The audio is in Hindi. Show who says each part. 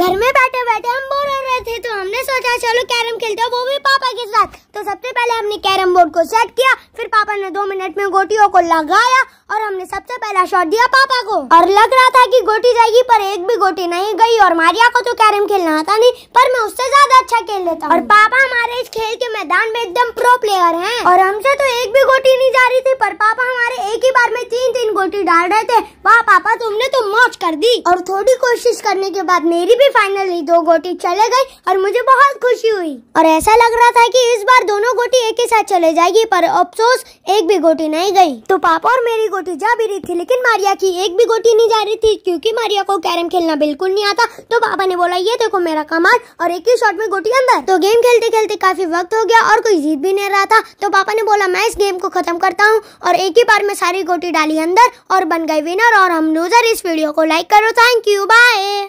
Speaker 1: घर में बैठे बैठे हम बोर हो रहे थे तो हमने सोचा चलो कैरम खेलते हैं वो भी पापा के साथ तो सबसे पहले हमने कैरम बोर्ड को सेट किया फिर पापा ने दो मिनट में गोटियों को लगाया और हमने सबसे पहला शॉट दिया पापा को और लग रहा था कि गोटी जाएगी पर एक भी गोटी नहीं गई और मारिया को तो कैरम खेलना आता नहीं पर मैं उससे ज्यादा अच्छा खेल लेता और पापा हमारे इस खेल के मैदान में एकदम प्रो प्लेयर है और हमसे तो एक भी गोटी नहीं जा रही थी पर पापा हमारे एक ही बार में तीन तीन गोटी डाल रहे थे वहाँ पापा तुमने तो मौज कर दी और थोड़ी कोशिश करने के बाद मेरी भी फाइनली दो गोटी चले गई और मुझे बहुत खुशी हुई और ऐसा लग रहा था कि इस बार दोनों गोटी एक ही साथ चले जाएगी पर अफसोस एक भी गोटी नहीं गई तो पापा और मेरी गोटी जा भी रही थी लेकिन मारिया की एक भी गोटी नहीं जा रही थी क्यूँकी मारिया को कैरम खेलना बिल्कुल नहीं आता तो पापा ने बोला ये देखो मेरा कमाल और एक ही शॉट में गोटी अंदर तो गेम खेलते खेलते काफी वक्त हो गया और कोई जीत भी नहीं रहा था तो पापा ने बोला मैं इस गेम को खत्म करता हूँ और एक ही बार में सारी गोटी डाली अंदर और बन गए विनर और हम लूजर इस वीडियो को लाइक करो थैंक यू बाय